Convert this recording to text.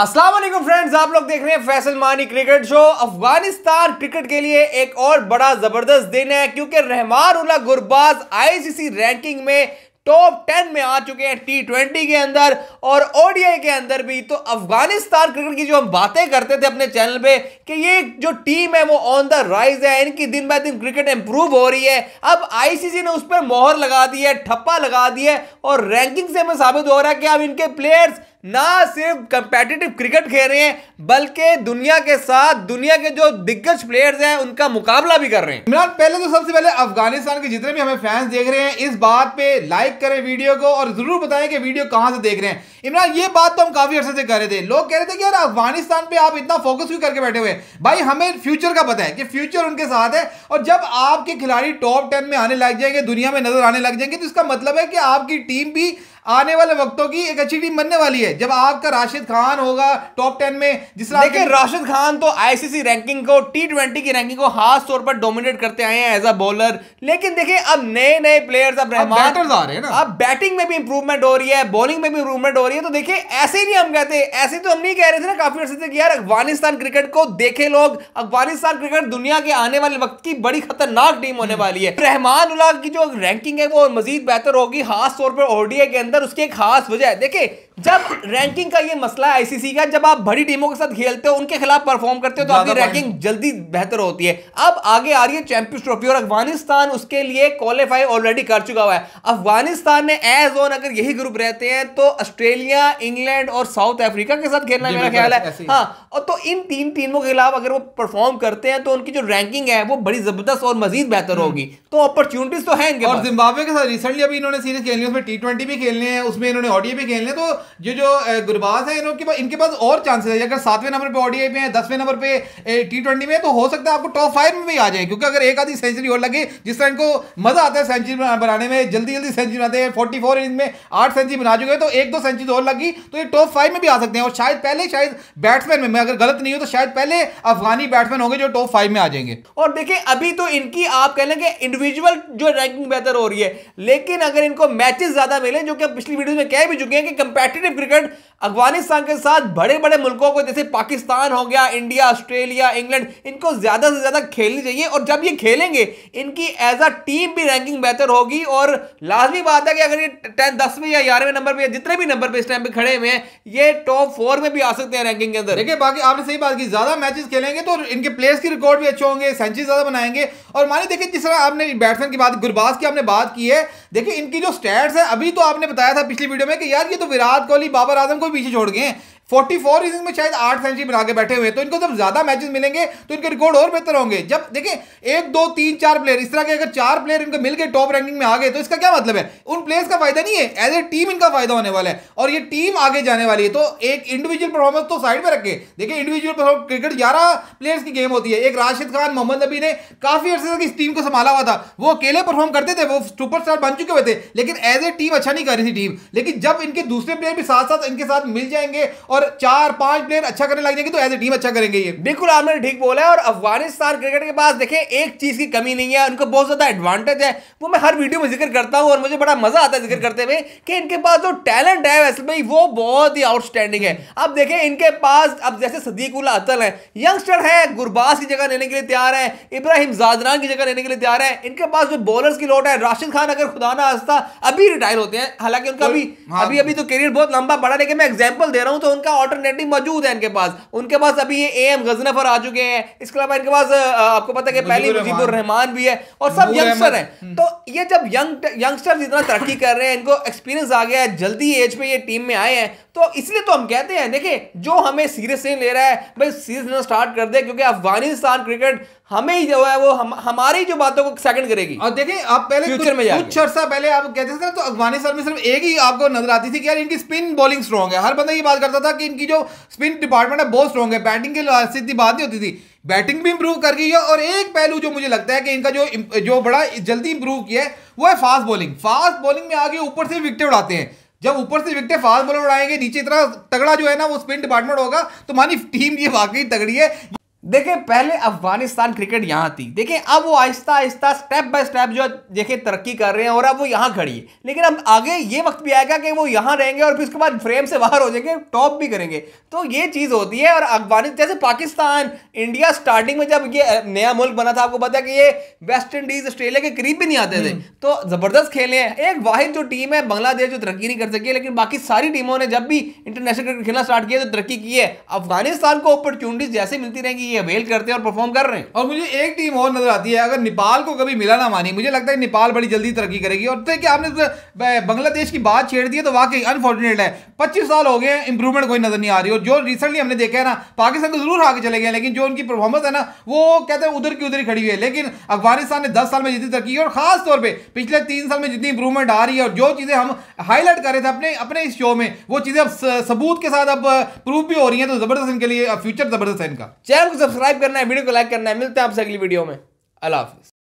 अस्सलाम वालेकुम फ्रेंड्स आप लोग देख रहे हैं फैसल मानी क्रिकेट शो अफगानिस्तान क्रिकेट के लिए एक और बड़ा ज़बरदस्त दिन है क्योंकि Rahmanullah Gurbaz ICC ranking में टॉप टेन में आ चुके हैं टी ट्वेंटी के अंदर और ओडीआई के अंदर भी तो अफगानिस्तान क्रिकेट की जो हम बातें करते थे अपने चैनल पे कि ये जो टीम है वो ऑन द राइज है इनकी दिन बाय दिन क्रिकेट इंप्रूव हो रही है अब आईसीसी ने उस पर मोहर लगा दी है ठप्पा लगा दी है और रैंकिंग से हमें साबित हो रहा है कि अब इनके प्लेयर्स ना सिर्फ कंपेटिटिव क्रिकेट खेल रहे हैं बल्कि दुनिया के साथ दुनिया के जो दिग्गज प्लेयर्स हैं उनका मुकाबला भी कर रहे हैं इमरान पहले तो सबसे पहले अफगानिस्तान के जितने भी हमें फैंस देख रहे हैं इस बात पे लाइक करें वीडियो को और जरूर बताएं कि वीडियो कहां से देख रहे हैं इमरान ये बात तो हम काफी अर्से से कर रहे थे लोग कह रहे थे कि यार अफगानिस्तान पर आप इतना फोकस क्यों करके बैठे हुए भाई हमें फ्यूचर का पता है कि फ्यूचर उनके साथ है और जब आपके खिलाड़ी टॉप टेन में आने लग जाएंगे दुनिया में नजर आने लग जाएंगे तो इसका मतलब है कि आपकी टीम भी आने वाले वक्तों की एक अच्छी टीम बनने वाली है जब आपका राशिद खान होगा टॉप टेन में जिस देखिए राशिद खान तो आईसीसी रैंकिंग को टी ट्वेंटी की रैंकिंग को खास तौर पर डोमिनेट करते आए हैं एज अ बॉलर लेकिन देखिए अब नए नए प्लेयर्स अब रहमान आ रहे हैं ना अब बैटिंग में भी इंप्रूवमेंट हो रही है बॉलिंग में भी इंप्रूवमेंट हो रही है तो देखिए ऐसे नहीं हम कहते ऐसे तो हम नहीं कह रहे थे ना काफी अर्से से कि यार अफगानिस्तान क्रिकेट को देखे लोग अफगानिस्तान क्रिकेट दुनिया के आने वाले वक्त की बड़ी खतरनाक टीम होने हम्म। वाली है रहमान उल्लाह की जो रैंकिंग है वो मजीद बेहतर होगी खास तौर पर ओडीए के अंदर अंदर उसकी एक खास वजह है देखिए जब रैंकिंग का ये मसला है आईसीसी का जब आप बड़ी टीमों के साथ खेलते हो उनके खिलाफ परफॉर्म करते हो तो आपकी रैंकिंग जल्दी बेहतर होती है अब आगे आ रही है चैंपियंस ट्रॉफी और अफगानिस्तान उसके लिए क्वालिफाई ऑलरेडी कर चुका हुआ है अफगानिस्तान में एज ऑन अगर यही ग्रुप रहते हैं तो ऑस्ट्रेलिया इंग्लैंड और साउथ अफ्रीका के साथ खेलना मेरा ख्याल है हाँ और तो इन तीन टीमों के खिलाफ अगर वो परफॉर्म करते हैं तो उनकी जो रैंकिंग है वो बड़ी जबरदस्त और मजीद बेहतर हम्म। होगी तो अपॉर्चुनिटीज तो है इनके जिम्बाब्वे के साथ रिसेंटली अभी इन्होंने सीरीज खेलनी है उसमें टी भी खेलनी खेलने हैं उसमें इन्होंने ऑडियो भी खेलने तो जो जो गुरबाज है इनके पास इनके पास और चांसेस है अगर सातवें नंबर पे ऑडियो पे है दसवें नंबर पे टी ट्वेंटी में तो हो सकता है आपको टॉप फाइव में भी आ जाए क्योंकि अगर एक आधी सेंचुरी और लगे जिस तरह इनको मजा आता है सेंचुरी बनाने में जल्दी जल्दी सेंचुरी बनाते हैं फोर्टी फोर में आठ सेंचुरी बना चुके हैं तो एक दो सेंचुरी और लगी तो ये टॉप फाइव में भी आ सकते हैं और शायद पहले शायद बैट्समैन में अगर गलत नहीं हो तो शायद पहले अफगानी बैट्समैन होंगे जो टॉप फाइव में आ जाएंगे और देखिए अभी तो इनकी आप कह लेंगे इंडिविजुअल जो रैंकिंग बेहतर हो रही है लेकिन अगर इनको मैचेस ज्यादा मिले जो कि पिछली वीडियो में कह भी चुके हैं कि कंपेटेटिव क्रिकेट अफगानिस्तान के साथ बड़े बड़े मुल्कों को जैसे पाकिस्तान हो गया इंडिया ऑस्ट्रेलिया इंग्लैंड इनको ज़्यादा से ज़्यादा खेलनी चाहिए और जब ये खेलेंगे इनकी एज अ टीम भी रैंकिंग बेहतर होगी और लाजमी बात है कि अगर ये टेन दसवें या ग्यारहवें नंबर पर जितने भी नंबर पर इस टाइम पर खड़े हुए हैं ये टॉप फोर में भी आ सकते हैं रैंकिंग के अंदर देखिए बाकी आपने सही बात की ज़्यादा मैचेस खेलेंगे तो इनके प्लेयर्स के रिकॉर्ड भी अच्छे होंगे सेंचुरी ज़्यादा बनाएंगे और मानिए देखिए जिस तरह आपने बैट्समैन की बात गुरबाज की आपने बात की है देखिए इनकी जो स्टैट्स है अभी तो आपने बताया था पिछली वीडियो में कि यार ये तो विराट कोहली बाबर आजम को पीछे छोड़ गए फोर्टी फोर इनिंग में शायद आठ सेंचुरी बना के बैठे हुए तो इनको जब ज्यादा मैचेस मिलेंगे तो इनके रिकॉर्ड और बेहतर होंगे जब देखें एक दो तीन चार प्लेयर इस तरह के अगर चार प्लेयर इनको मिल गए टॉप रैंकिंग में आ गए तो इसका क्या मतलब है उन प्लेयर्स का फायदा नहीं है एज ए टीम इनका फायदा होने वाला है और ये टीम आगे जाने वाली है तो एक इंडिविजुअल परफॉर्मेंस तो साइड में रखे देखिए इंडिविजुअल क्रिकेट ग्यारह प्लेयर्स की गेम होती है एक राशिद खान मोहम्मद नबी ने काफी अर्से तक इस टीम को संभाला हुआ था वो अकेले परफॉर्म करते थे वो सुपरस्टार बन चुके हुए थे लेकिन एज ए टीम अच्छा नहीं कर रही थी टीम लेकिन जब इनके दूसरे प्लेयर भी साथ साथ इनके साथ मिल जाएंगे और और चार पांच प्लेयर अच्छा करने लग जाएंगे तो एज ए टीम अच्छा करेंगे ये बिल्कुल आपने ठीक बोला है और अफगानिस्तान क्रिकेट के पास देखें एक चीज की कमी नहीं है उनको बहुत ज्यादा एडवांटेज है वो मैं हर वीडियो में जिक्र करता हूँ और मुझे बड़ा मजा आता है जिक्र करते हुए कि इनके पास जो टैलेंट है वैसे भाई वो बहुत ही आउटस्टैंडिंग है अब देखें इनके पास अब जैसे सदीक उल्ला अतल है यंगस्टर है गुरबाज की जगह लेने के लिए तैयार है इब्राहिम जादरान की जगह लेने के लिए तैयार है इनके पास जो बॉलर्स की लोट है राशिद खान अगर खुदा ना आस्था अभी रिटायर होते हैं हालांकि उनका अभी हाँ। अभी अभी तो करियर बहुत लंबा बड़ा लेकिन मैं एग्जाम्पल दे रहा हूँ तो उनका का ऑल्टरनेटिव मौजूद है इनके पास उनके पास अभी ये एम गजनफर आ चुके हैं इसके अलावा इनके पास आपको पता है पहले मुजीबुर रहमान भी है और सब यंगस्टर हैं तो ये जब यंग यंगस्टर इतना तरक्की कर रहे हैं इनको एक्सपीरियंस आ गया है जल्दी एज पे ये टीम में आए हैं तो इसलिए तो हम कहते हैं देखिए जो हमें सीरियस नहीं ले रहा है भाई सीरियस स्टार्ट कर दे क्योंकि अफगानिस्तान क्रिकेट हमें जो है वो हम हमारी जो बातों को सेकंड करेगी और देखिए आप पहले फ्यूचर में कुछ अर्सा पहले आप कहते थे तो अफगानिस्तान में सिर्फ एक ही आपको नजर आती थी कि यार इनकी स्पिन बॉलिंग स्ट्रॉन्ग है हर बंदा ये बात करता था कि इनकी जो स्पिन डिपार्टमेंट है बहुत स्ट्रॉन्ग है बैटिंग के इतनी बात नहीं होती थी बैटिंग भी इंप्रूव कर गई है और एक पहलू जो मुझे लगता है कि इनका जो जो बड़ा जल्दी इंप्रूव किया है वो है फास्ट बॉलिंग फास्ट बॉलिंग में आगे ऊपर से विकटे उड़ाते हैं जब ऊपर से विकटे फास्ट बॉलर उड़ाएंगे नीचे इतना तगड़ा जो है ना वो स्पिन डिपार्टमेंट होगा तो मानी टीम ये वाकई तगड़ी है देखिए पहले अफगानिस्तान क्रिकेट यहाँ थी देखिए अब वो आहिस्ता आहिस्ता स्टेप बाय स्टेप जो देखिए तरक्की कर रहे हैं और अब वो यहाँ खड़ी है लेकिन अब आगे ये वक्त भी आएगा कि वो यहाँ रहेंगे और फिर उसके बाद फ्रेम से बाहर हो जाएंगे टॉप भी करेंगे तो ये चीज़ होती है और अफगानिस्तान जैसे पाकिस्तान इंडिया स्टार्टिंग में जब ये नया मुल्क बना था आपको पता है कि ये वेस्ट इंडीज ऑस्ट्रेलिया के करीब भी नहीं आते थे हम्म। तो ज़बरदस्त खेले हैं एक वाहिद जो टीम है बांग्लादेश जो तरक्की नहीं कर सकी लेकिन बाकी सारी टीमों ने जब भी इंटरनेशनल क्रिकेट खेलना स्टार्ट किया तो तरक्की की है अफगानिस्तान को अपॉर्चुनिटीज जैसे मिलती रहेंगी की अवेल करते हैं और परफॉर्म कर रहे हैं और मुझे एक टीम और नजर आती है अगर नेपाल को कभी मिला ना मानी मुझे लगता है नेपाल बड़ी जल्दी तरक्की करेगी और देखिए तो आपने तो, बांग्लादेश की बात छेड़ दी है तो वाकई अनफॉर्चुनेट है पच्चीस साल हो गए इंप्रूवमेंट कोई नजर नहीं आ रही और जो रिसेंटली हमने देखा है ना पाकिस्तान को तो जरूर आगे चले गए लेकिन जो उनकी परफॉर्मेंस है ना वो कहते हैं उधर की उधर ही खड़ी हुई है लेकिन अफगानिस्तान ने दस साल में जितनी तरक्की और खास तौर पर पिछले तीन साल में जितनी इंप्रूवमेंट आ रही है और जो चीज़ें हम हाईलाइट कर रहे थे अपने अपने इस शो में वो चीज़ें अब सबूत के साथ अब प्रूफ भी हो रही है तो जबरदस्त इनके लिए फ्यूचर जबरदस्त है इनका चैनल को सब्सक्राइब करना है वीडियो को लाइक करना है मिलते हैं आपसे अगली वीडियो में अल्लाह हाफिज़